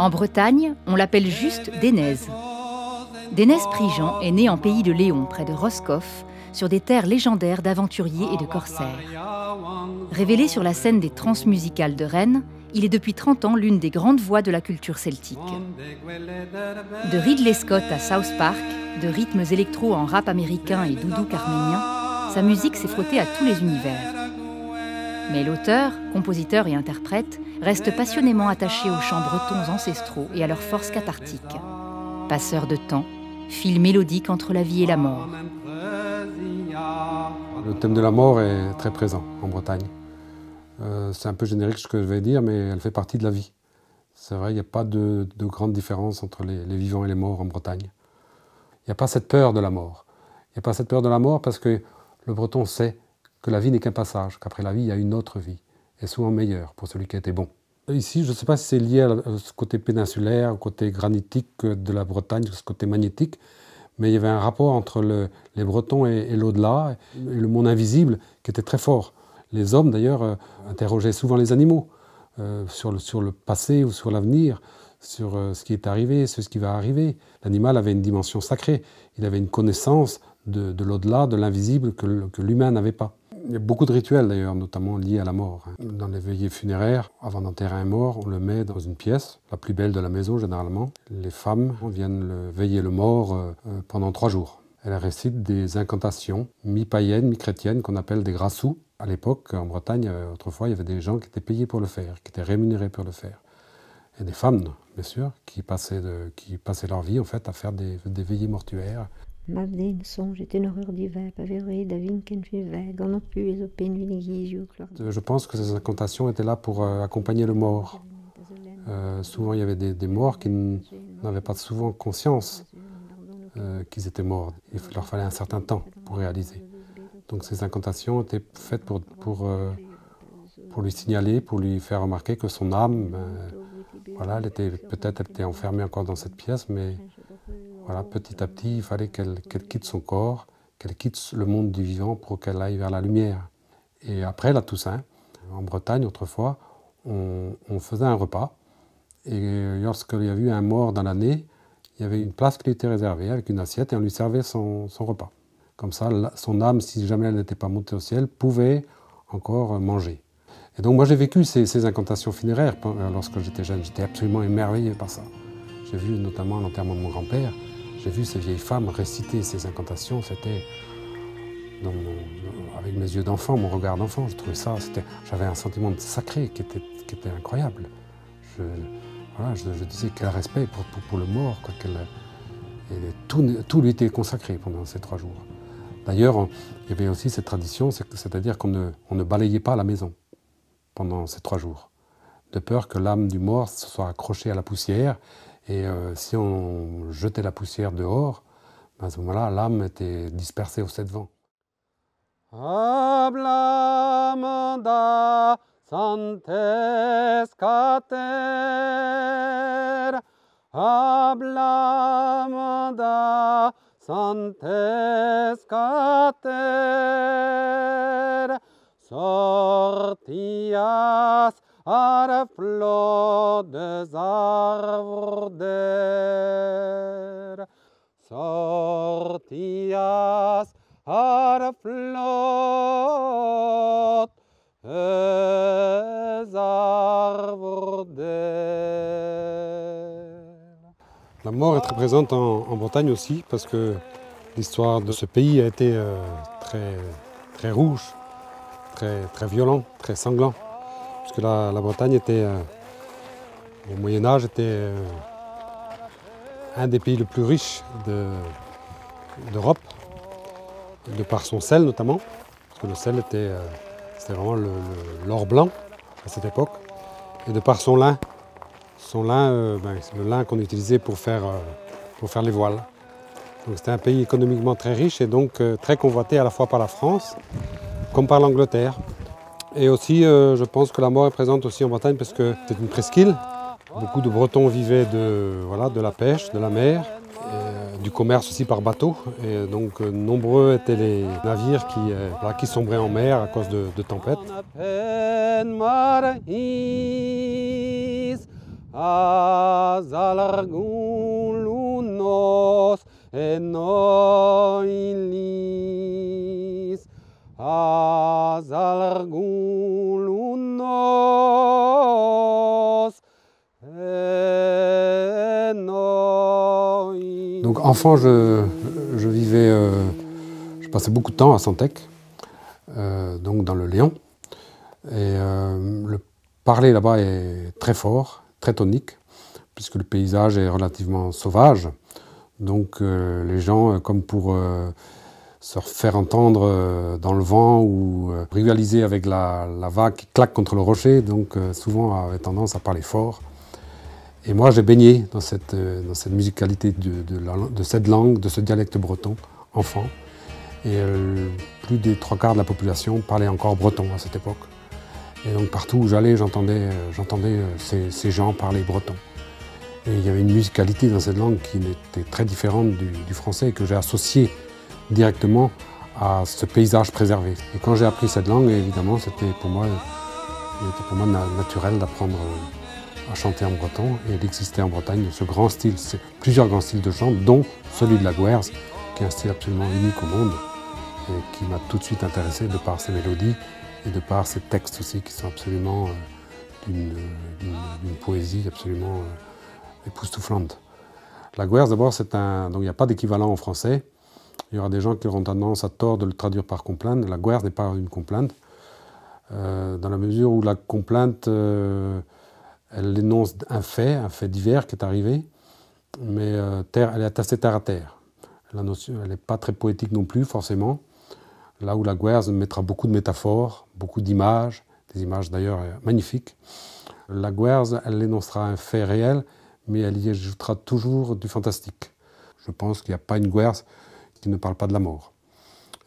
En Bretagne, on l'appelle juste Dénez. Dénez Prigent est né en pays de Léon, près de Roscoff, sur des terres légendaires d'aventuriers et de corsaires. Révélé sur la scène des musicales de Rennes, il est depuis 30 ans l'une des grandes voix de la culture celtique. De Ridley Scott à South Park, de rythmes électro en rap américain et doudou arménien, sa musique s'est frottée à tous les univers. Mais l'auteur, compositeur et interprète reste passionnément attaché aux chants bretons ancestraux et à leur force cathartique. Passeur de temps, fil mélodique entre la vie et la mort. Le thème de la mort est très présent en Bretagne. Euh, c'est un peu générique ce que je vais dire, mais elle fait partie de la vie. C'est vrai, il n'y a pas de, grande différence entre les, les, vivants et les morts en Bretagne. Il n'y a pas cette peur de la mort. Il n'y a pas cette peur de la mort parce que le breton sait que la vie n'est qu'un passage, qu'après la vie, il y a une autre vie, et souvent meilleure pour celui qui a été bon. Ici, je ne sais pas si c'est lié à ce côté péninsulaire, au côté granitique de la Bretagne, ce côté magnétique, mais il y avait un rapport entre les Bretons et, l'au-delà, le monde invisible qui était très fort. Les hommes, d'ailleurs, euh, interrogeaient souvent les animaux euh, sur, le, passé ou sur l'avenir, sur euh, ce qui est arrivé, sur ce qui va arriver. L'animal avait une dimension sacrée, il avait une connaissance de, l'au-delà, de l'invisible que, l'humain n'avait pas. Il y a beaucoup de rituels d'ailleurs, notamment liés à la mort. Hein. Dans les veillées funéraires, avant d'enterrer un mort, on le met dans une pièce, la plus belle de la maison généralement. Les femmes viennent veiller le mort euh, euh, pendant trois jours. Elles récitent des incantations mi-païennes, mi-chrétiennes qu'on appelle des grassous. À l'époque, en Bretagne, euh, autrefois, il y avait des gens qui étaient payés pour le faire, qui étaient rémunérés pour le faire. Et des femmes, bien sûr, qui passaient, leur vie en fait à faire des veillées mortuaires. Euh, je pense que ces incantations étaient là pour euh, accompagner le mort. Euh, souvent, il y avait des, morts qui n'avaient pas souvent conscience qu'ils étaient morts. Il leur fallait un certain temps pour réaliser. Donc, ces incantations étaient faites pour, lui signaler, pour lui faire remarquer que son âme, voilà, elle était peut-être était enfermée encore dans cette pièce, mais voilà, petit à petit, il fallait qu'elle quitte son corps, qu'elle quitte le monde du vivant pour qu'elle aille vers la lumière. Et après la Toussaint, hein, en Bretagne autrefois, on, faisait un repas. Et lorsqu'il y avait eu un mort dans l'année, il y avait une place qui lui était réservée avec une assiette et on lui servait son, repas. Comme ça, son âme, si jamais elle n'était pas montée au ciel, pouvait encore manger. Et donc moi j'ai vécu ces, ces, incantations funéraires euh, lorsque j'étais jeune. J'étais absolument émerveillé par ça. J'ai vu notamment l'enterrement de mon grand-père. J'ai vu ces vieilles femmes réciter ces incantations, c'était avec mes yeux d'enfant, mon regard d'enfant, je trouvais ça, j'avais un sentiment de sacré qui était, était incroyable. Je, voilà, je, disais quel respect pour, le mort, quoi, tout, lui était consacré pendant ces trois jours. D'ailleurs, il y avait aussi cette tradition, c'est-à-dire qu'on ne, ne balayait pas la maison pendant ces trois jours, de peur que l'âme du mort se soit accrochée à la poussière et euh, si on jetait la poussière dehors, ben, à ce moment-là, l'âme était dispersée aux sept vents. La mort est très présente en, Bretagne aussi parce que l'histoire de ce pays a été euh, très, très rouge, très, très violent, très sanglant parce que la, Bretagne était, au euh, Moyen Âge, était euh, un des pays les plus riches d'Europe, de, par son sel notamment, parce que le sel était, euh, vraiment l'or blanc à cette époque, et de par son lin, son lin, ben, le lin qu'on utilisait pour faire, pour faire les voiles. c'était un pays économiquement très riche et donc très convoité à la fois par la France comme par l'Angleterre. Et aussi, euh, je pense que la mort est présente aussi en Bretagne parce que c'est une presqu'île. Beaucoup de Bretons vivaient de, la pêche, de la mer, euh, du commerce aussi par bateau. Et donc, euh, nombreux étaient les navires qui, sombraient en mer à cause de, de tempêtes. Donc enfant, je, vivais, euh, je passais beaucoup de temps à Santec, euh, donc dans le Léon. Et euh, le parler là-bas est très fort, très tonique, puisque le paysage est relativement sauvage. Donc les gens, comme pour se faire entendre euh, dans le vent ou euh, rivaliser avec la, vague qui claque contre le rocher, donc euh, souvent avait tendance à parler fort. Et moi, j'ai baigné dans cette, musicalité de, cette langue, de ce dialecte breton, enfant. Et plus des trois quarts de la population parlait encore breton à cette époque. Et donc partout où j'allais, j'entendais ces, ces gens parler breton. Et il y avait une musicalité dans cette langue qui était très différente du, du français et que j'ai associée directement à ce paysage préservé. Et quand j'ai appris cette langue, évidemment, c'était pour moi, euh, était pour moi naturel d'apprendre euh, à chanter en breton et d'exister en Bretagne ce grand style. plusieurs grands styles de chant, dont celui de la Guerre, qui est un style absolument unique au monde et qui m'a tout de suite intéressé de par ses mélodies et de par ses textes aussi qui sont absolument euh, d'une poésie absolument époustouflante. La guerre d'abord, c'est un. il n'y a pas d'équivalent en français. Il y aura des gens qui auront tendance à tort de le traduire par complainte. La guerre n'est pas une complainte, euh, dans la mesure où la complainte, euh, elle énonce un fait, un fait divers qui est arrivé, mais euh, elle est assez terre à terre. La notion, elle n'est pas très poétique non plus, forcément. Là où la guerre mettra beaucoup de métaphores, beaucoup d'images, des images d'ailleurs magnifiques. La guerre, elle énoncera un fait réel, mais elle y ajoutera toujours du fantastique. Je pense qu'il n'y a pas une guerre qui ne parle pas de la mort.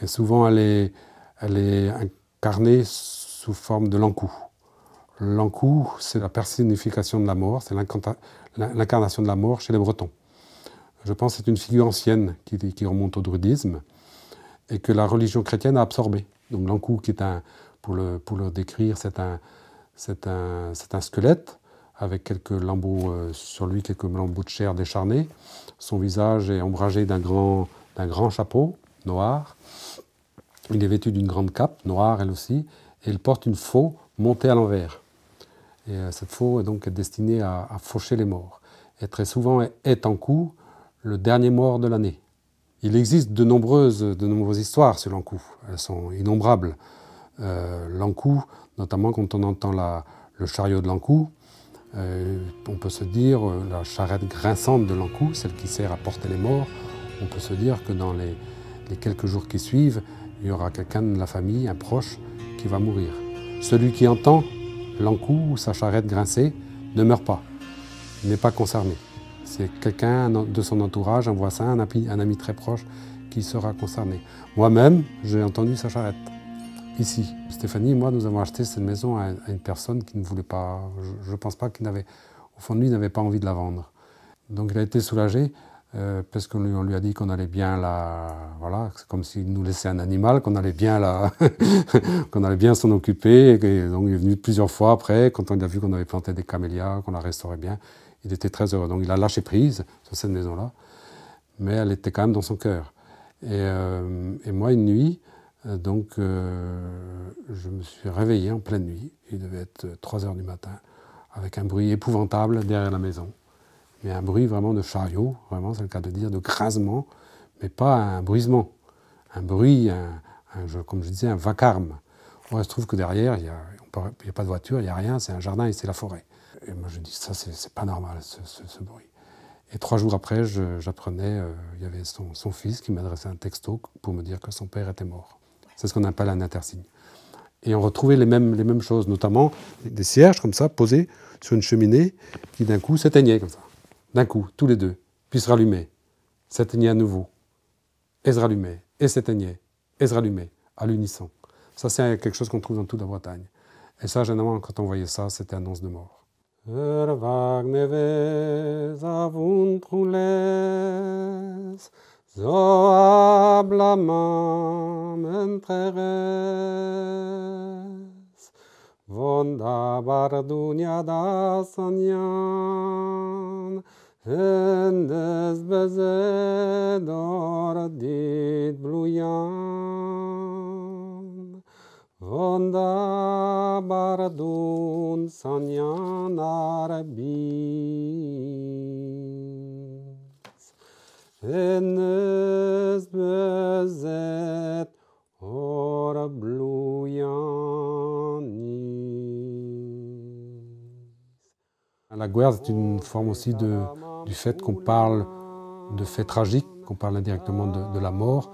Et souvent, elle est, elle est incarnée sous forme de l'ankou. L'ankou, c'est la personnification de la mort, c'est l'incarnation de la mort chez les Bretons. Je pense que c'est une figure ancienne qui, qui, remonte au druidisme et que la religion chrétienne a absorbée. Donc l'ankou, qui est un, pour le, pour le décrire, c'est un, un, squelette avec quelques lambeaux euh, sur lui, quelques lambeaux de chair décharnés. Son visage est ombragé d'un grand un grand chapeau noir. Il est vêtu d'une grande cape, noire elle aussi, et il porte une faux montée à l'envers. Et euh, cette faux est donc destinée à, faucher les morts. Et très souvent est en coup le dernier mort de l'année. Il existe de nombreuses, de nombreuses histoires sur l'encou. Elles sont innombrables. Euh, l'encou, notamment quand on entend le chariot de l'encou, euh, on peut se dire la charrette grinçante de l'encou, celle qui sert à porter les morts, on peut se dire que dans les, quelques jours qui suivent, il y aura quelqu'un de la famille, un proche, qui va mourir. Celui qui entend l'encou ou sa charrette grincer ne meurt pas, Il n'est pas concerné. C'est quelqu'un de son entourage, un voisin, un ami, très proche qui sera concerné. Moi-même, j'ai entendu sa charrette. Ici, Stéphanie et moi, nous avons acheté cette maison à une personne qui ne voulait pas, je ne pense pas qu'il n'avait, au fond de lui, n'avait pas envie de la vendre. Donc il a été soulagé, euh, parce qu'on lui, a dit qu'on allait bien la, voilà, c'est comme s'il nous laissait un animal, qu'on allait bien qu'on allait bien s'en occuper. Et donc il est venu plusieurs fois après, quand il a vu qu'on avait planté des camélias, qu'on la restaurait bien, il était très heureux. Donc il a lâché prise sur cette maison-là, mais elle était quand même dans son cœur. Et, euh, moi, une nuit, euh, donc je me suis réveillé en pleine nuit, il devait être 3 heures du matin, avec un bruit épouvantable derrière la maison mais un bruit vraiment de chariot, vraiment, c'est le cas de dire, de crasement, mais pas un brisement, un bruit, un, comme je disais, un vacarme. On il se trouve que derrière, il n'y a, pas de voiture, il n'y a rien, c'est un jardin et c'est la forêt. Et moi, je dis, ça, c'est pas normal, ce, bruit. Et trois jours après, j'apprenais, euh, il y avait son, fils qui m'adressait un texto pour me dire que son père était mort. C'est ce qu'on appelle un intersigne. Et on retrouvait les mêmes, les mêmes choses, notamment des cierges comme ça, posés sur une cheminée, qui d'un coup s'éteignaient comme ça. D'un coup, tous les deux, puis se rallumer, s'éteignaient à nouveau, et se rallumer, et s'éteigner, et se rallumer, à l'unisson. Ça, c'est quelque chose qu'on trouve dans toute la Bretagne. Et ça, généralement, quand on voyait ça, c'était annonce de mort. Hennez bezed ardit bluyan, Vonda bardun sanyan arabis. Hennez bezed ora bluyanis. La guerre, c'est une forme aussi de du fait qu'on parle de faits tragiques, qu'on parle indirectement de, la mort,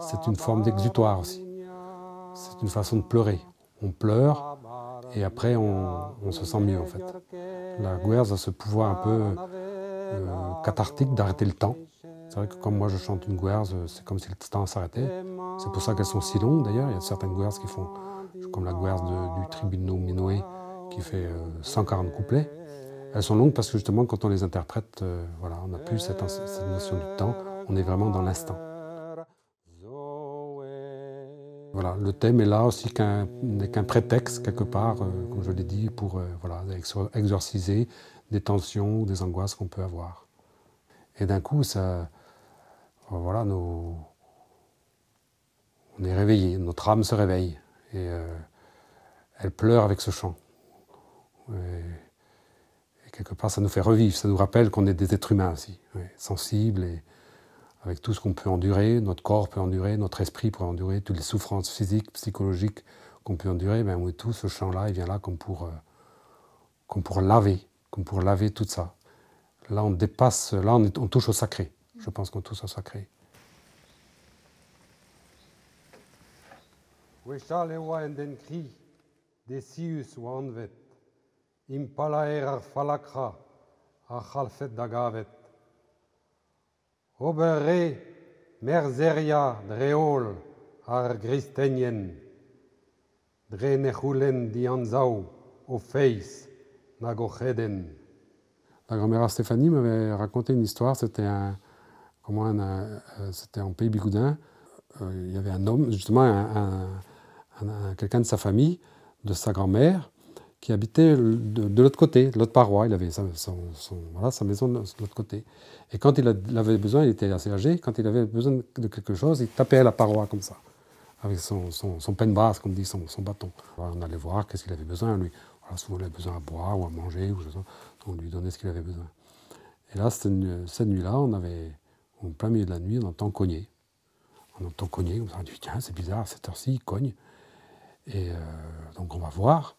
c'est une forme d'exutoire aussi. C'est une façon de pleurer. On pleure et après on, se sent mieux en fait. La guerre a ce pouvoir un peu euh, cathartique d'arrêter le temps. C'est vrai que comme moi je chante une guerre, euh, c'est comme si le temps s'arrêtait. C'est pour ça qu'elles sont si longues d'ailleurs. Il y a certaines guerres qui font, comme la guerre du tribunal Minoé qui fait 140 euh, couplets. Elles sont longues parce que justement, quand on les interprète, euh, voilà, on n'a plus cette, notion du temps, on est vraiment dans l'instant. Voilà, le thème est là aussi qu'un prétexte, quelque part, euh, comme je l'ai dit, pour euh, voilà, exorciser des tensions ou des angoisses qu'on peut avoir. Et d'un coup, ça, voilà, on est réveillé, notre âme se réveille et elle pleure avec ce chant quelque part, ça nous fait revivre, ça nous rappelle qu'on est des êtres humains aussi, sensibles et avec tout ce qu'on peut endurer, notre corps peut endurer, notre esprit peut endurer, toutes les souffrances physiques, psychologiques qu'on peut endurer, Mais ben, tout ce chant-là, il vient là comme pour, euh, pour laver, comme pour laver tout ça. Là, on dépasse, là, on, touche au sacré. Je pense qu'on touche au sacré impalaerar falakra a c'halfet da gavet. Ober re merzeria dreol ar gristenien, dre nechoulen di anzao o feiz nag o cheden. La grand-mère Stéphanie m'avait raconté une histoire, c'était un, comment un, euh, c'était en Pays Bigoudin, euh, il y avait un homme, justement un, un, quelqu'un de sa famille, de sa grand-mère, qui habitait de, l'autre côté, de l'autre paroi. Il avait sa, maison de, l'autre côté. Et quand il, avait besoin, il était assez âgé, quand il avait besoin de quelque chose, il tapait à la paroi comme ça, avec son, son, son basse, comme dit, son, bâton. on allait voir qu'est-ce qu'il avait besoin, lui. souvent, il avait besoin à boire ou à manger, ou donc on lui donnait ce qu'il avait besoin. Et là, cette, nuit-là, on avait, au plein milieu de la nuit, on entend cogner. On entend cogner, on se dit, tiens, c'est bizarre, à cette heure-ci, il cogne. Et euh, donc on va voir.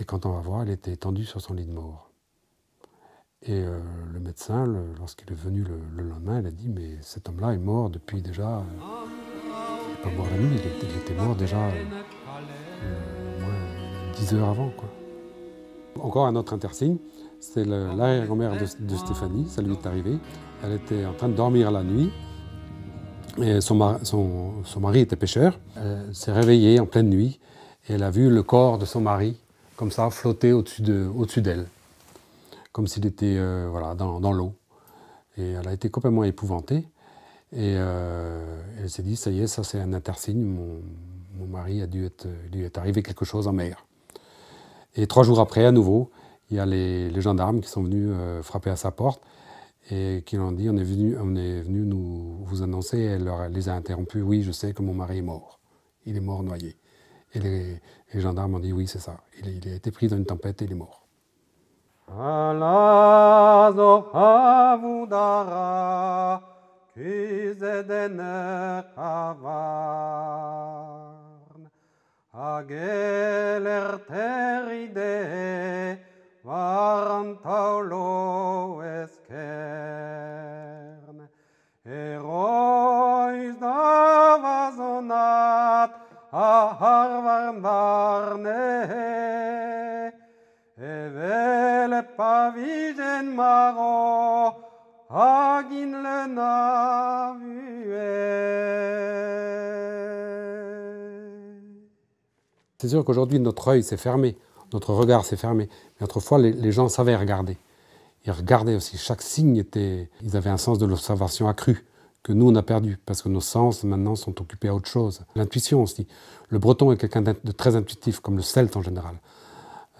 Et quand on va voir, elle était étendue sur son lit de mort. Et euh, le médecin, lorsqu'il est venu le, lendemain, il a dit Mais cet homme-là est mort depuis déjà. Euh, il n'est pas mort la nuit, il était, mort déjà euh, moins 10 heures avant. Encore un autre intersigne c'est l'arrière-grand-mère de, Stéphanie, ça lui est arrivé. Elle était en train de dormir la nuit. Et son, mari, son mari était pêcheur. Elle s'est réveillée en pleine nuit et elle a vu le corps de son mari comme ça, flottait au-dessus d'elle, comme s'il était euh, voilà, dans, l'eau. Et elle a été complètement épouvantée. Et euh, elle s'est dit, ça y est, ça c'est un intersigne, mon, mari a dû être, lui euh, est arrivé quelque chose en mer. Et trois jours après, à nouveau, il y a les, gendarmes qui sont venus frapper à sa porte et qui l'ont dit, on est venu, on est venu nous, vous annoncer, elle les a interrompus, oui, je sais que mon mari est mort, il est mort noyé. Et les, gendarmes ont dit oui, c'est ça. Il, a été pris dans une tempête et il est mort. C'est sûr qu'aujourd'hui notre œil s'est fermé, notre regard s'est fermé, mais autrefois les, gens savaient regarder. Ils regardaient aussi, chaque signe était... Ils avaient un sens de l'observation accru que nous, on a perdu, parce que nos sens, maintenant, sont occupés à autre chose. L'intuition aussi. Le breton est quelqu'un de très intuitif, comme le celte en général.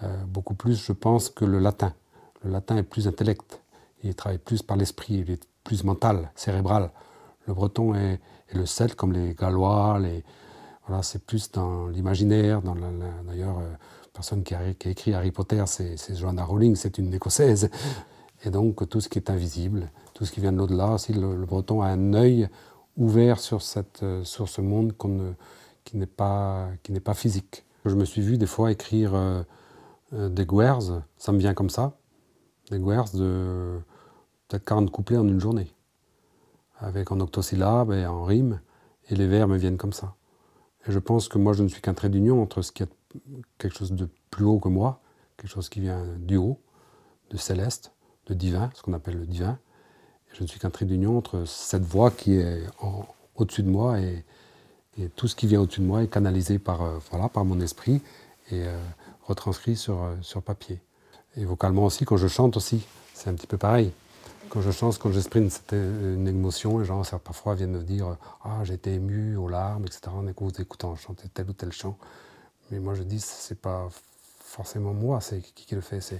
Euh, beaucoup plus, je pense, que le latin. Le latin est plus intellect. Il travaille plus par l'esprit, il est plus mental, cérébral. Le breton est, et le celte, comme les gallois, les... Voilà, c'est plus dans l'imaginaire. Dans D'ailleurs, la, euh, personne qui qui a, écrit Harry Potter, c'est Joanna Rowling, c'est une écossaise. Et donc tout ce qui est invisible, tout ce qui vient de l'au-delà, si le, breton a un œil ouvert sur, cette, euh, sur ce monde qui n'est pas, pas, physique. Je me suis vu des fois écrire euh, euh, des guerres, ça me vient comme ça, des guerres de peut-être 40 couplets en une journée, avec en octosyllabes et en rimes, et les vers me viennent comme ça. Et je pense que moi, je ne suis qu'un trait d'union entre ce qui est quelque chose de plus haut que moi, quelque chose qui vient du haut, de céleste, le divin, ce qu'on appelle le divin. Je ne suis qu'un trait d'union entre cette voix qui est au-dessus de moi et, tout ce qui vient au-dessus de moi est canalisé par, euh, voilà, par mon esprit et euh, retranscrit sur, euh, sur papier. Et vocalement aussi, quand je chante aussi, c'est un petit peu pareil. Quand je chante, quand j'exprime une émotion, les gens parfois viennent me dire « Ah, j'ai été ému aux larmes, etc. » en écoutant chanter tel ou tel chant. Mais moi, je dis, c'est pas forcément moi, c'est qui, qui le fait, c'est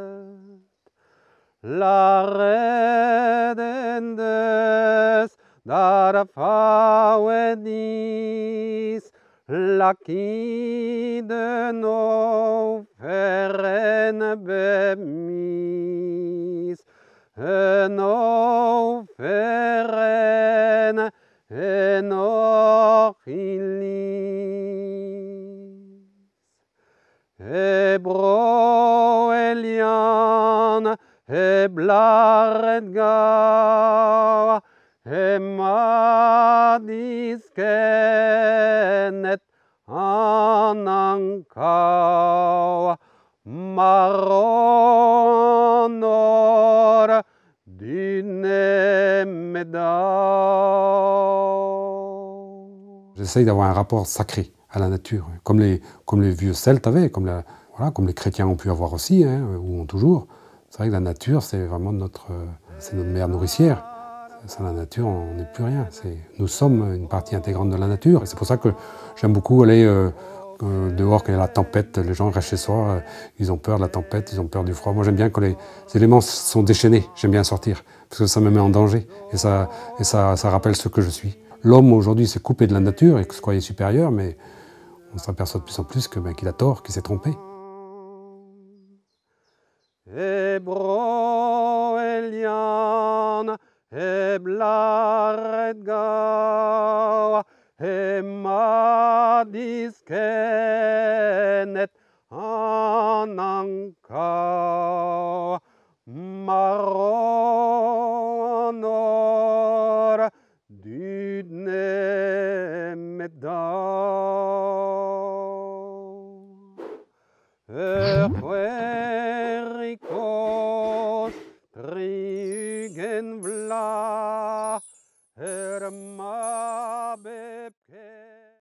la redendes dar fauenis lakiden oferen bemis en essaye d'avoir un rapport sacré à la nature, hein. comme les, comme les vieux Celtes avaient, comme, la, voilà, comme les chrétiens ont pu avoir aussi, hein, ou ont toujours. C'est vrai que la nature, c'est vraiment notre, euh, c'est notre mère nourricière. Sans la nature, on n'est plus rien. nous sommes une partie intégrante de la nature. C'est pour ça que j'aime beaucoup aller euh, euh, dehors quand il y a la tempête. Les gens restent chez soi, ils ont peur de la tempête, ils ont peur du froid. Moi, j'aime bien quand les éléments sont déchaînés. J'aime bien sortir parce que ça me met en danger et ça, et ça, ça rappelle ce que je suis l'homme aujourd'hui s'est coupé de la nature et se croyait supérieur, mais on s'aperçoit de plus en plus ben, qu'il a tort, qu'il s'est trompé. Her